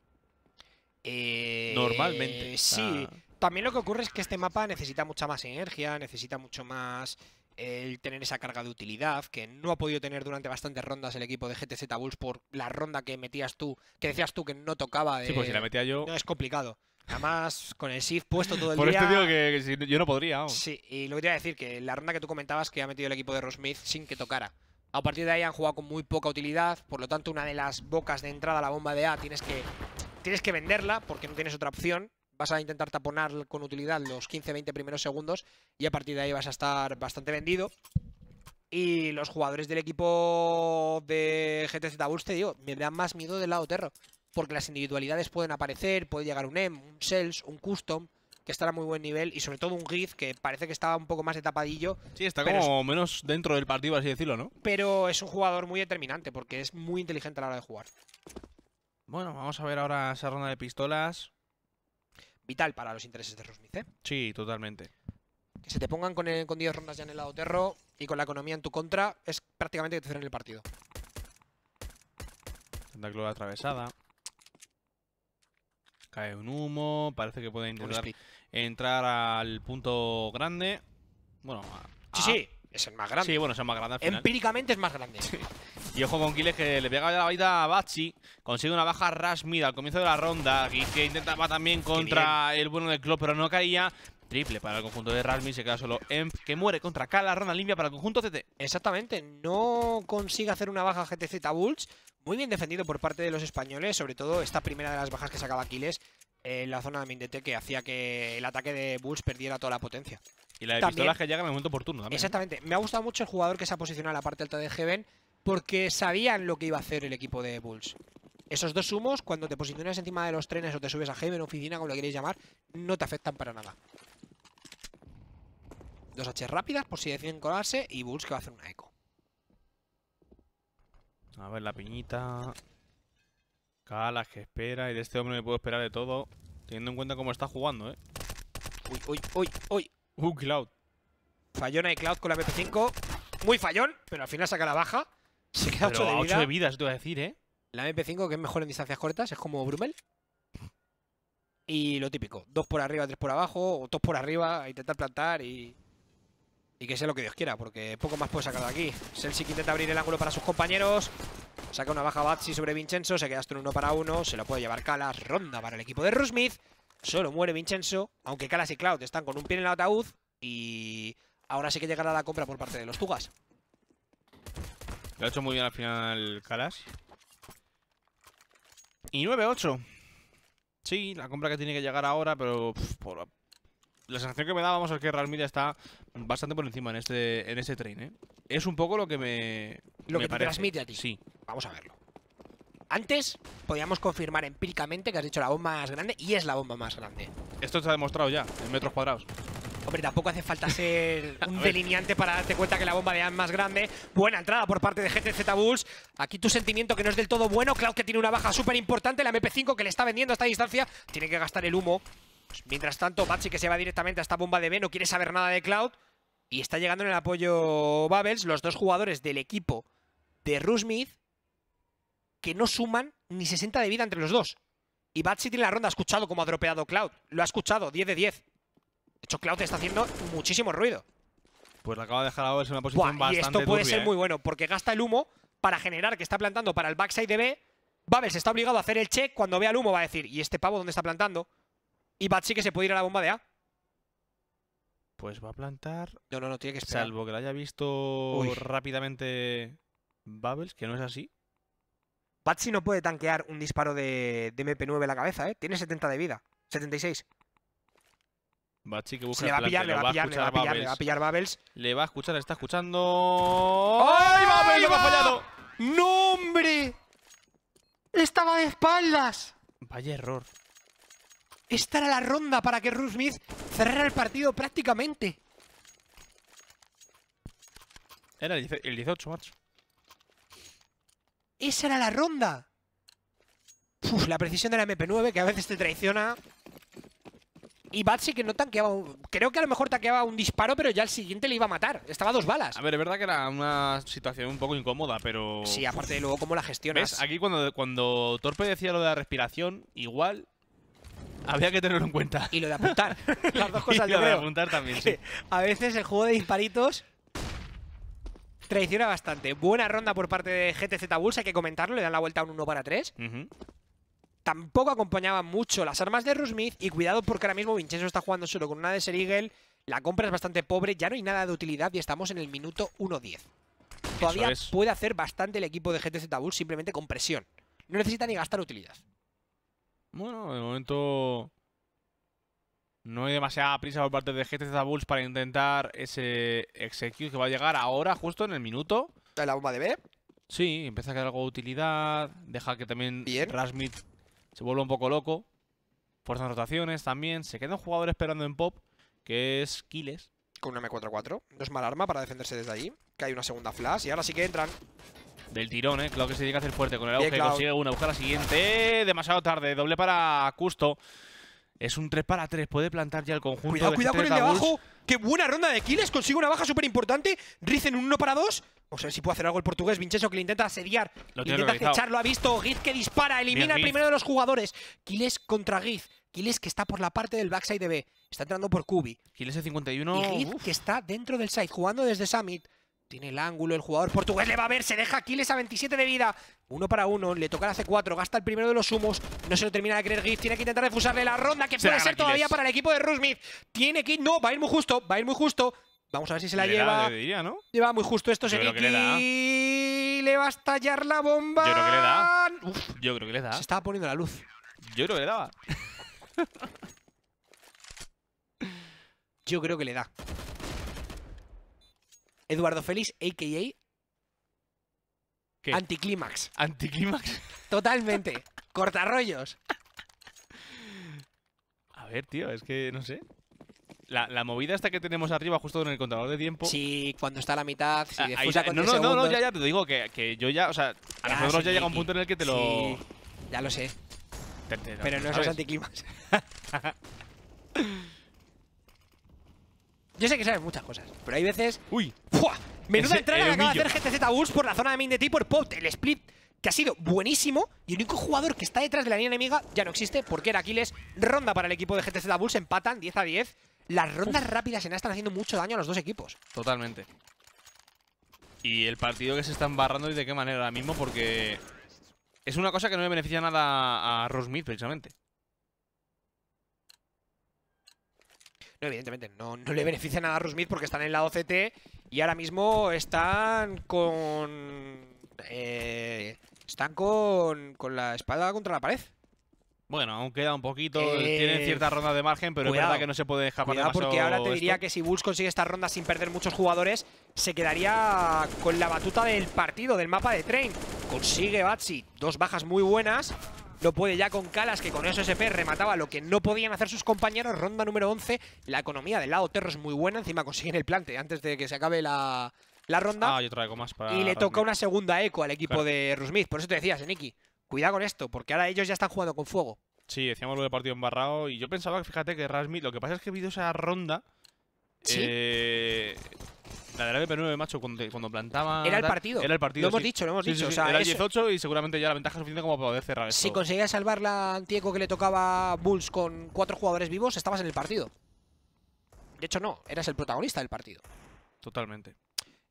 Eh, normalmente. Sí. También lo que ocurre es que este mapa necesita mucha más energía, necesita mucho más el tener esa carga de utilidad que no ha podido tener durante bastantes rondas el equipo de GTZ Bulls por la ronda que metías tú, que decías tú que no tocaba. De... Pues si la metía yo. es complicado. Además, con el shift puesto todo el día. Por que, que, yo no podría. Sí, y lo que a decir, que la ronda que tú comentabas que ha metido el equipo de Rosmith sin que tocara. A partir de ahí han jugado con muy poca utilidad, por lo tanto, una de las bocas de entrada a la bomba de A tienes que, tienes que venderla porque no tienes otra opción vas a intentar taponar con utilidad los 15-20 primeros segundos y a partir de ahí vas a estar bastante vendido. Y los jugadores del equipo de GTZ Bulls, te digo, me dan más miedo del lado terro. Porque las individualidades pueden aparecer, puede llegar un M, em, un SELS, un Custom, que estará muy buen nivel, y sobre todo un grizz que parece que estaba un poco más de tapadillo. Sí, está como menos dentro del partido, así decirlo, ¿no? Pero es un jugador muy determinante, porque es muy inteligente a la hora de jugar. Bueno, vamos a ver ahora esa ronda de pistolas vital para los intereses de Rosmice. Sí, totalmente. Que se te pongan con, el, rondas ya en el lado terro y con la economía en tu contra, es prácticamente que te cierren el partido. Tentaclo atravesada. Cae un humo, parece que puede intentar entrar al punto grande. Bueno, Sí, sí, es el más grande. Sí, bueno, es el más grande Empíricamente es más grande. Y ojo con Kiles que le pega la vida a Bachi. Consigue una baja Rasmid al comienzo de la ronda. Y que intentaba también contra el bueno del club, pero no caía. Triple para el conjunto de Rasmi, se queda solo Emp, que muere contra K, ronda limpia para el conjunto CT. Exactamente, no consigue hacer una baja GTZ Bulls. Muy bien defendido por parte de los españoles, sobre todo esta primera de las bajas que sacaba Aquiles en la zona de Mindete, que hacía que el ataque de Bulls perdiera toda la potencia. Y la de pistolas que llega en el momento oportuno. También, exactamente, me ha gustado mucho el jugador que se ha posicionado en la parte alta de Heven porque sabían lo que iba a hacer el equipo de Bulls. Esos dos humos, cuando te posicionas encima de los trenes o te subes a Heaven, oficina, como lo queréis llamar, no te afectan para nada. Dos H rápidas por si deciden colarse y Bulls que va a hacer una eco. A ver la piñita. Calas que espera y de este hombre me puedo esperar de todo. Teniendo en cuenta cómo está jugando, eh. Uy, uy, uy, uy. Uh, Cloud. Fallona y Cloud con la MP5. Muy fallón, pero al final saca la baja. Se queda 8 de vida. 8 de te voy a decir, ¿eh? La MP5, que es mejor en distancias cortas, es como Brumel. Y lo típico, dos por arriba, tres por abajo, o dos por arriba, intentar plantar y... Y que sea lo que Dios quiera, porque poco más puede sacar de aquí. Celsic intenta abrir el ángulo para sus compañeros. Saca una baja Batsy sobre Vincenzo, se queda hasta un uno para uno, se lo puede llevar Calas. Ronda para el equipo de Rusmith. Solo muere Vincenzo, aunque Calas y Cloud están con un pie en el ataúd. Y ahora sí que llegará la compra por parte de los Tugas. Lo ha hecho muy bien al final Calas. Y 9-8. Sí, la compra que tiene que llegar ahora, pero por... la sensación que me da, vamos, es que Ralmida está bastante por encima en este, en este tren, ¿eh? Es un poco lo que me. Lo que te transmite a ti. Sí. Vamos a verlo. Antes podíamos confirmar empíricamente que has dicho la bomba más grande y es la bomba más grande. Esto se ha demostrado ya, en metros cuadrados. Hombre, tampoco hace falta ser un delineante para darte cuenta que la bomba de A es más grande. Buena entrada por parte de GTZ Bulls. Aquí tu sentimiento que no es del todo bueno. Cloud que tiene una baja súper importante. La MP5 que le está vendiendo a esta distancia. Tiene que gastar el humo. Pues, mientras tanto, Batsy que se va directamente a esta bomba de B. No quiere saber nada de Cloud. Y está llegando en el apoyo Babels. Los dos jugadores del equipo de Rusmith que no suman ni 60 de vida entre los dos. Y Batsy tiene la ronda. Ha escuchado cómo ha dropeado Cloud. Lo ha escuchado. 10 de 10. De hecho, Cloud está haciendo muchísimo ruido. Pues le acaba de dejar a Babels en una posición bastante Y esto puede ser ¿eh? muy bueno, porque gasta el humo para generar que está plantando para el backside de B. Babels está obligado a hacer el check. Cuando vea el humo va a decir, ¿y este pavo dónde está plantando? Y Bat que se puede ir a la bomba de A. Pues va a plantar. No, no, no, tiene que esperar. Salvo que lo haya visto rápidamente Babels, que no es así. Batsy no puede tanquear un disparo de, de MP9 en la cabeza, ¿eh? Tiene 70 de vida. 76. Se va a pillar, le va a pillar, le va a pillar, le va a pillar Babels. Le va a escuchar, le está escuchando. ¡Ay, Babels! le ha fallado! ¡No, hombre! ¡Estaba de espaldas! Vaya error. Esta era la ronda para que Ruth Smith cerrara el partido prácticamente. Era el 18, macho. Esa era la ronda. Uf, la precisión de la MP9 que a veces te traiciona. Y Bat sí que no tanqueaba. Creo que a lo mejor tanqueaba un disparo, pero ya el siguiente le iba a matar. Estaba dos balas. A ver, es verdad que era una situación un poco incómoda, pero. Sí, aparte de luego cómo la gestionas. Aquí cuando, cuando Torpe decía lo de la respiración, igual había que tenerlo en cuenta. Y lo de apuntar. Las dos cosas y lo de apuntar también, sí. A veces el juego de disparitos traiciona bastante. Buena ronda por parte de GTZ Bulls, hay que comentarlo. Le dan la vuelta a un 1 para 3 tampoco acompañaba mucho las armas de Rusmith y cuidado porque ahora mismo Vincenzo está jugando solo con una de Serigel, la compra es bastante pobre, ya no hay nada de utilidad y estamos en el minuto 1-10. Todavía puede hacer bastante el equipo de GTZ Bull simplemente con presión. No necesita ni gastar utilidad. Bueno, de momento no hay demasiada prisa por parte de GTZ Bulls para intentar ese execute que va a llegar ahora justo en el minuto. ¿La bomba de B? Sí, empieza a quedar algo de utilidad. Deja que también Rasmith se vuelve un poco loco, fuerzan rotaciones también, se queda un jugador esperando en pop, que es Kiles. Con una M4-4, no es mal arma para defenderse desde ahí, que hay una segunda flash y ahora sí que entran. Del tirón, eh, claro que se tiene que hacer fuerte con el eh, auge, consigue una, busca la siguiente, demasiado tarde, doble para Custo. Es un 3 para 3, puede plantar ya el conjunto. Cuidado, cuidado con el de abajo. Qué buena ronda de Kiles! consigue una baja súper importante. Rizen un 1 para 2. O sea, si puede hacer algo el portugués. Vincheso que le intenta asediar. Lo intenta lo Ha visto. Giz que dispara. Elimina al primero de los jugadores. Kiles contra Giz. Kiles que está por la parte del backside de B. Está entrando por Kubi. Kiles de 51. Y Giz que está dentro del side. Jugando desde Summit. Tiene el ángulo. El jugador portugués le va a ver. Se deja Kiles a 27 de vida. Uno para uno. Le toca la C4. Gasta el primero de los sumos, No se lo termina de creer Giz. Tiene que intentar refusarle la ronda. Que puede ser todavía para el equipo de Rusmith. Tiene que. No, va a ir muy justo. Va a ir muy justo. Vamos a ver si se la lleva. ¿no? Lleva muy justo esto, se Le, le, va a estallar la bomba. Yo creo que le da. Yo creo que le da. Se estaba poniendo la luz. Yo creo que le daba. Yo creo que le da. Eduardo Félix, a.k.a. ¿Qué? Anticlímax. ¿Anticlímax? Totalmente. Cortarrollos. A ver, tío, es que no sé. La, movida esta que tenemos arriba, justo en el contador de tiempo. Sí, cuando está a la mitad, no, no, no, ya, te digo que, yo ya, o sea, a nosotros ya llega un punto en el que te lo. ya lo sé. Pero no esos anticlimas. Yo sé que sabes muchas cosas, pero hay veces... ¡Uy! ¡Fua! Menuda entrada acaba de hacer GTZ Bulls por la zona de main de por El split que ha sido buenísimo y el único jugador que está detrás de la línea enemiga ya no existe porque era Aquiles. Ronda para el equipo de GTZ Bulls, empatan 10 a 10. Las rondas rápidas en A están haciendo mucho daño a los dos equipos. Totalmente. Y el partido que se están barrando y de qué manera ahora mismo, porque es una cosa que no le beneficia nada a Rosmith, precisamente. No, evidentemente, no, le beneficia nada a Rosmith porque están en la OCT y ahora mismo están con... Eh, están con, con la espada contra la pared. Bueno, aún queda un poquito, tienen eh, ciertas rondas de margen, pero es verdad que no se puede dejar pasar porque ahora te diría que si Bulls consigue esta ronda sin perder muchos jugadores, se quedaría con la batuta del partido, del mapa de Train. Consigue Batsy dos bajas muy buenas, lo puede ya con Calas, que con eso SP remataba lo que no podían hacer sus compañeros. Ronda número 11, la economía del lado Terro es muy buena, encima consiguen el plante antes de que se acabe la, ronda. Ah, yo traigo más para... Y le toca una segunda eco al equipo de Rusmith, por eso te decías, Niki. Cuidado con esto, porque ahora ellos ya están jugando con fuego. Sí, decíamos lo del partido embarrado. Y yo pensaba, fíjate, que Rasmi. Lo que pasa es que he esa ronda. ¿Sí? Eh, la de la BP9, macho, cuando, plantaba. Era el partido. Era el partido. Lo hemos dicho, lo hemos dicho. era el 18 y seguramente ya la ventaja suficiente como para poder cerrar esto. Si conseguías salvar la Antieco que le tocaba Bulls con cuatro jugadores vivos, estabas en el partido. De hecho, no, eras el protagonista del partido. Totalmente.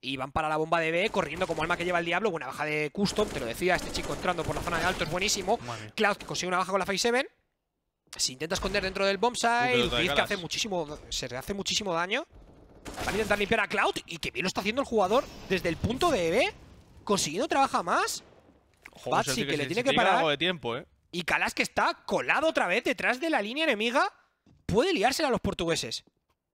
Y van para la bomba de B, corriendo como alma que lleva el diablo. Buena baja de custom, te lo decía, este chico entrando por la zona de alto es buenísimo. Cloud, que consigue una baja con la Face 7. Se intenta esconder dentro del bombsite. que hace muchísimo, se hace muchísimo daño. Van a intentar limpiar a Cloud y que bien lo está haciendo el jugador desde el punto de B. Consiguiendo trabaja más. que, le tiene que parar. Eh. Y Kalas que está colado otra vez detrás de la línea enemiga. Puede liársela a los portugueses.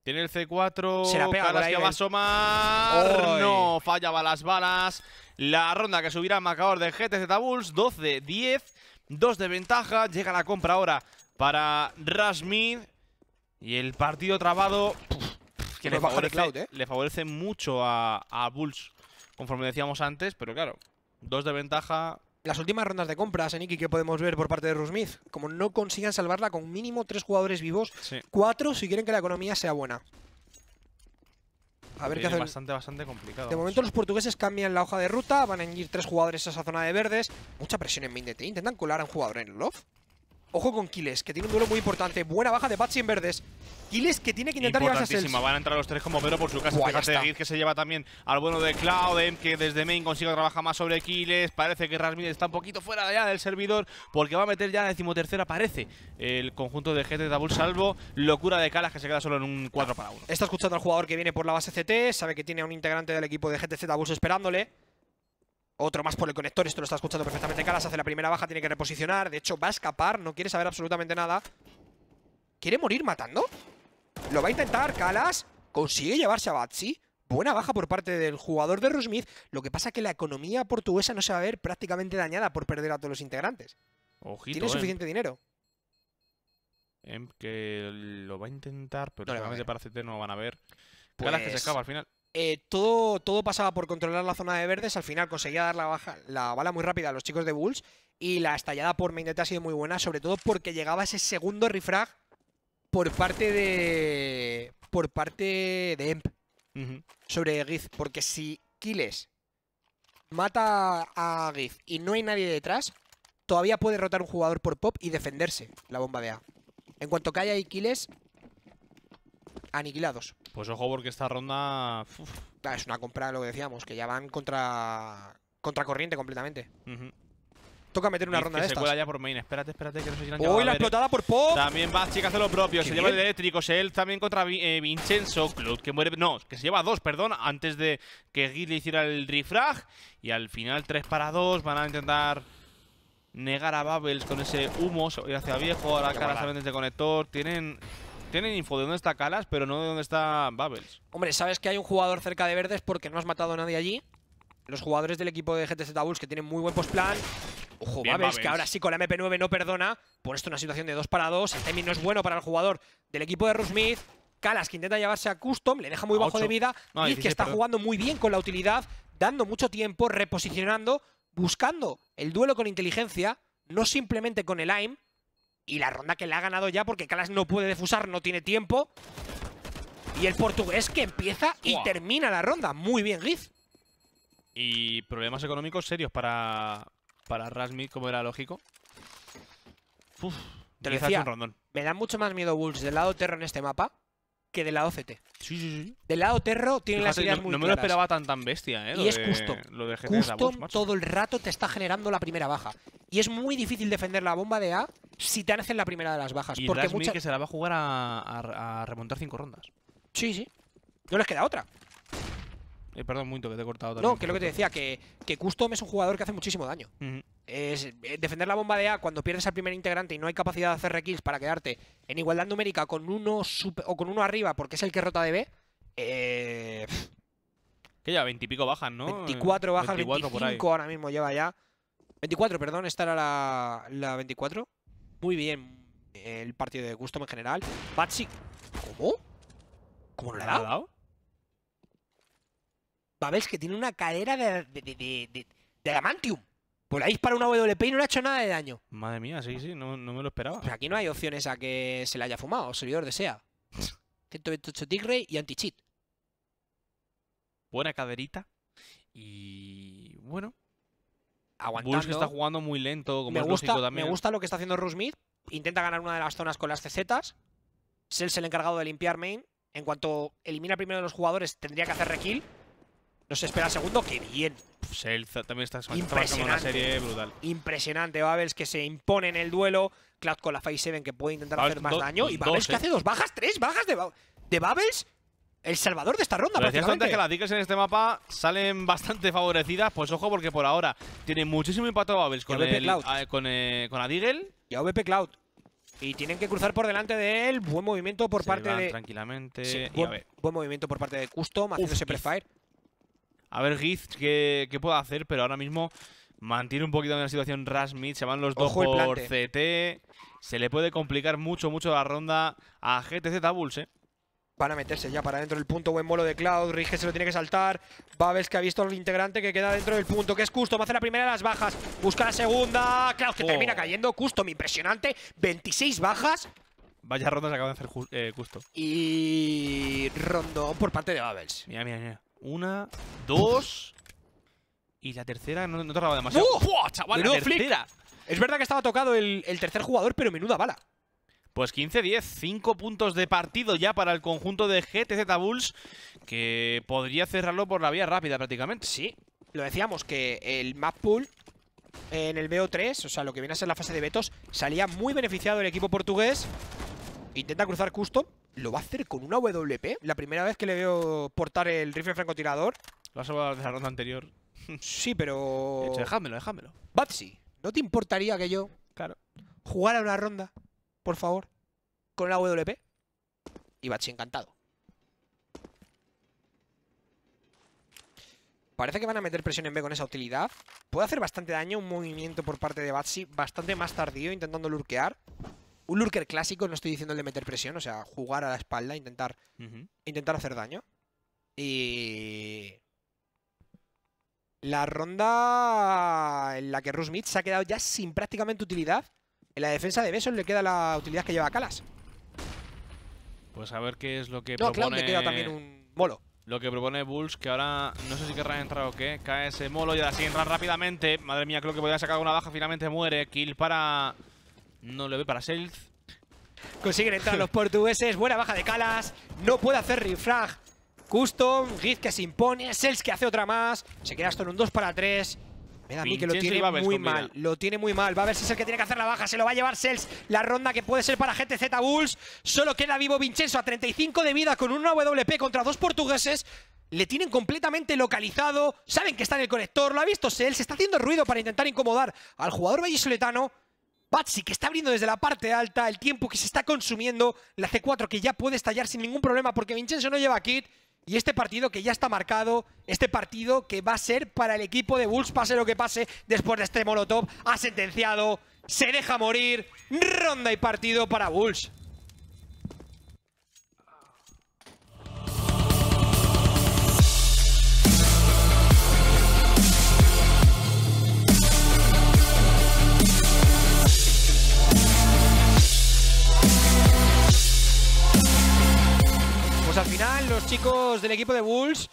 Tiene el C4. Se la pega va No, fallaba las balas. La ronda que subirá marcador de GTZ Bulls. 12-10. 2 de ventaja. Llega la compra ahora para Rasmid. Y el partido trabado. Que ¿eh? le favorece, mucho a, a Bulls, conforme decíamos antes. Pero claro, 2 de ventaja las últimas rondas de compras, en que podemos ver por parte de Rusmith, como no consigan salvarla con mínimo tres jugadores vivos, cuatro si quieren que la economía sea buena. A ver qué hacen. Bastante, bastante complicado. De momento los portugueses cambian la hoja de ruta, van a ir tres jugadores a esa zona de verdes. Mucha presión en Mindete. Intentan colar a un jugador en el love. Ojo con Kiles, que tiene un duelo muy importante. Buena baja de Patsy en verdes. Kiles que tiene que intentar llevarse a Van a entrar los tres como Pedro por su casa. Fíjate, que se lleva también al bueno de Cloud, em, que desde main consigue trabajar más sobre Kiles. Parece que Rasmid está un poquito fuera ya del servidor porque va a meter ya en decimotercera, parece, el conjunto de GTZ de salvo locura de Calas que se queda solo en un 4 para 1. Está escuchando al jugador que viene por la base CT, sabe que tiene a un integrante del equipo de GTZ Bulls esperándole. Otro más por el conector, esto lo está escuchando perfectamente Calas. Hace la primera baja, tiene que reposicionar. De hecho, va a escapar, no quiere saber absolutamente nada. ¿Quiere morir matando? Lo va a intentar Calas. Consigue llevarse a Batsy. Buena baja por parte del jugador de Rusmith. Lo que pasa es que la economía portuguesa no se va a ver prácticamente dañada por perder a todos los integrantes. Ojito, Tiene eh. suficiente dinero. Em, que lo va a intentar, pero no para CT no lo van a ver. Pues Calas que se escapa al final. Eh, todo, todo pasaba por controlar la zona de verdes. Al final conseguía dar la, baja, la bala muy rápida a los chicos de Bulls. Y la estallada por Mainnet ha sido muy buena, sobre todo porque llegaba ese segundo refrag por parte de. Por parte de Emp. Sobre Giz. Porque si Kiles mata a Giz y no hay nadie detrás, todavía puede rotar un jugador por pop y defenderse la bomba de A. En cuanto que haya Kiles, aniquilados. Pues ojo porque esta ronda... Ah, es una compra, lo que decíamos, que ya van contra Contra corriente, completamente. Toca meter una ronda de se estas. Se ya por main. Espérate, espérate, que no la explotada por Pop! También va Chica hace lo propio. Se lleva el eléctrico. Se Él también contra eh, Vincenzo. Cloud que muere. No, que se lleva dos, perdón. Antes de que Gil hiciera el refrag. Y al final, tres para dos. Van a intentar negar a Babels con ese humo. Se va hacia viejo. Ahora cara solamente desde conector. Tienen tienen info de dónde está Calas, pero no de dónde está Bubbles. Hombre, sabes que hay un jugador cerca de verdes porque no has matado a nadie allí. Los jugadores del equipo de GTZ Bulls que tienen muy buen postplan. Ojo, Bubbles, que ahora sí con la MP9 no perdona. Por esto una situación de 2 para 2. El timing no es bueno para el jugador del equipo de Rusmith. Calas que intenta llevarse a Custom, le deja muy bajo de vida. y que está jugando muy bien con la utilidad, dando mucho tiempo, reposicionando, buscando el duelo con inteligencia, no simplemente con el aim, y la ronda que le ha ganado ya porque Kalas no puede defusar, no tiene tiempo. Y el portugués que empieza y termina la ronda. Muy bien, Giz. Y problemas económicos serios para, para Rasmi, como era lógico. Uf, te un rondón. me da mucho más miedo Bulls del lado terra en este mapa que del lado CT. Sí, sí, sí. Del lado Terro tiene la las ideas no, No me lo esperaba tan tan bestia, ¿eh? Lo y es de, custom. Lo custom todo el rato te está generando la primera baja. Y es muy difícil defender la bomba de A si te hacen la primera de las bajas. Y porque mucha... que se la va a jugar a, remontar cinco rondas. Sí, sí. No les queda otra. Eh, perdón, mucho que te he cortado. No, que es lo que te decía, que, que Custom es un jugador que hace muchísimo daño. Eh, defender la bomba de A cuando pierdes al primer integrante y no hay capacidad de hacer kills para quedarte en igualdad numérica con uno o con uno arriba porque es el que rota de B. Eh, que ya, veintipico bajan, ¿no? 24 bajan, 24 25 ahora mismo lleva ya. 24, perdón, esta era la, la 24. Muy bien el partido de Custom en general. Patsy. ¿Cómo? ¿Cómo no le ha dado? dado? que tiene una cadera de, de, de, de, de adamantium por la dispara una WP y no le ha hecho nada de daño. Madre mía, sí, sí, no, me lo esperaba. aquí no hay opciones a que se le haya fumado, o servidor desea. 128 Tigre y anti-cheat. Buena caderita. Y bueno. Aguantando. Bulls está jugando muy lento, como me gusta, también. Me gusta lo que está haciendo Rusmith. Intenta ganar una de las zonas con las CZs. Sells el encargado de limpiar main. En cuanto elimina primero de los jugadores, tendría que hacer rekill. Nos espera el segundo, qué bien. Selza también está Impresionante. serie brutal. Impresionante, Babels que se impone en el duelo. Cloud con la five 7 que puede intentar hacer más daño. Y Babels que hace dos bajas, tres bajas de, de Babels. El salvador de esta ronda, Pero que las diggles en este mapa salen bastante favorecidas. Pues ojo, porque por ahora tiene muchísimo impacto Babels con, eh, con, eh, la Deagle. Y VP Cloud. Y tienen que cruzar por delante de él. Buen movimiento por parte de. Tranquilamente. buen, buen, movimiento por parte de Custom, haciéndose prefire. A ver Giz qué, qué puede hacer, pero ahora mismo mantiene un poquito en la situación Rasmid. Se van los dos por CT. Se le puede complicar mucho, mucho la ronda a GTZ Bulls, ¿eh? Van a meterse ya para dentro del punto. Buen molo de Cloud. Rige se lo tiene que saltar. Babels que ha visto al integrante que queda dentro del punto. Que es a hacer la primera de las bajas. Busca la segunda. Cloud que oh. termina cayendo. Custom impresionante. 26 bajas. Vaya ronda se acaba de hacer justo eh, Y rondón por parte de Babels. Mira, mira, mira. Una, dos. Y la tercera no, no demasiado. ¡Uh! chaval! Es verdad que estaba tocado el, tercer jugador, pero menuda bala. Pues 15-10, 5 puntos de partido ya para el conjunto de GTZ Bulls, que podría cerrarlo por la vía rápida prácticamente. Sí, lo decíamos que el map pool en el BO3, o sea, lo que viene a ser la fase de Betos, salía muy beneficiado el equipo portugués. Intenta cruzar custom, ¿Lo va a hacer con una WP? La primera vez que le veo portar el rifle francotirador. Lo has hablado de la ronda anterior. Sí, pero... déjamelo, déjamelo. Batsy, ¿no te importaría que yo... Claro. Jugara una ronda, por favor, con la WP? Y Batsy encantado. Parece que van a meter presión en B con esa utilidad. Puede hacer bastante daño un movimiento por parte de Batsy, bastante más tardío, intentando lurquear un lurker clásico, no estoy diciendo el de meter presión, o sea, jugar a la espalda, intentar, intentar hacer daño. Y. La ronda en la que Rusmith se ha quedado ya sin prácticamente utilidad. En la defensa de Besson le queda la utilidad que lleva Calas. Pues a ver qué es lo que no, propone... Claro, queda también un molo. Lo que propone Bulls, que ahora no sé si querrá entrar o qué. Cae ese molo y así entra rápidamente. Madre mía, creo que podría sacar una baja. Finalmente muere. Kill para no lo ve para Sels Consiguen entrar los portugueses. Buena baja de Calas. No puede hacer refrag. Custom. Giz que se impone. Sels que hace otra más. Se queda esto en un 2 para 3. Me da a mí que lo tiene muy mal. Lo tiene muy mal. Va a ver si es el que tiene que hacer la baja. Se lo va a llevar Sels. La ronda que puede ser para GTZ Bulls. Solo queda vivo Vincenzo a 35 de vida con una WP contra dos portugueses. Le tienen completamente localizado. Saben que está en el colector Lo ha visto Sels. Está haciendo ruido para intentar incomodar al jugador vallisoletano. Batsy que está abriendo desde la parte alta, el tiempo que se está consumiendo, la C4 que ya puede estallar sin ningún problema porque Vincenzo no lleva kit y este partido que ya está marcado, este partido que va a ser para el equipo de Bulls, pase lo que pase, después de este Molotov, ha sentenciado, se deja morir, ronda y partido para Bulls. Pues al final los chicos del equipo de Bulls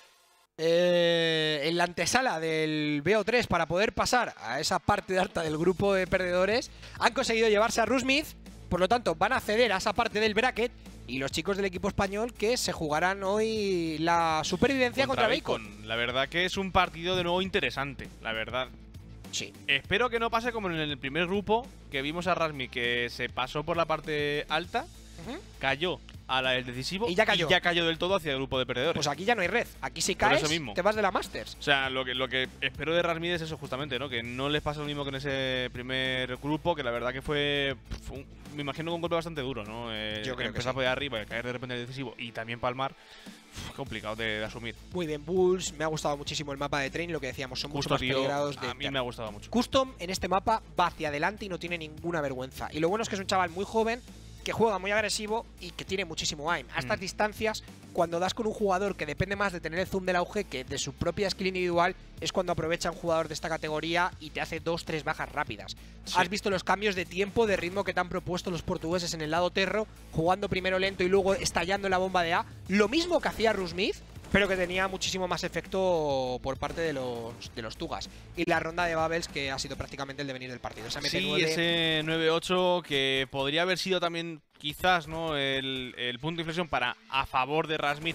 eh, en la antesala del BO3 para poder pasar a esa parte de alta del grupo de perdedores han conseguido llevarse a Rusmith, por lo tanto van a ceder a esa parte del bracket y los chicos del equipo español que se jugarán hoy la supervivencia contra, Bacon. La verdad que es un partido de nuevo interesante, la verdad. Sí. Espero que no pase como en el primer grupo que vimos a Rasmi que se pasó por la parte alta, cayó a la del decisivo y ya cayó, ya cayó del todo hacia el grupo de perdedores. Pues aquí ya no hay red. Aquí si caes, te vas de la Masters. O sea, lo que, lo que espero de Rasmid es eso justamente, ¿no? Que no les pasa lo mismo que en ese primer grupo, que la verdad que fue, me imagino que un golpe bastante duro, ¿no? Eh, Yo creo empezar que sí. por arriba, caer de repente el decisivo y también palmar complicado de, asumir. Muy bien, Bulls. Me ha gustado muchísimo el mapa de Train, lo que decíamos, son muchos mucho De a mí me ha gustado mucho. Custom en este mapa va hacia adelante y no tiene ninguna vergüenza. Y lo bueno es que es un chaval muy joven, que juega muy agresivo y que tiene muchísimo aim. A estas mm. distancias, cuando das con un jugador que depende más de tener el zoom del auge que de su propia skill individual, es cuando aprovecha un jugador de esta categoría y te hace dos, tres bajas rápidas. Has visto los cambios de tiempo, de ritmo que te han propuesto los portugueses en el lado terro, jugando primero lento y luego estallando la bomba de A. Lo mismo que hacía Rusmith, pero que tenía muchísimo más efecto por parte de los, de los Tugas. Y la ronda de Babels, que ha sido prácticamente el devenir del partido. sí, ese 9-8 que podría haber sido también quizás ¿no? el, el punto de inflexión para a favor de Rasmi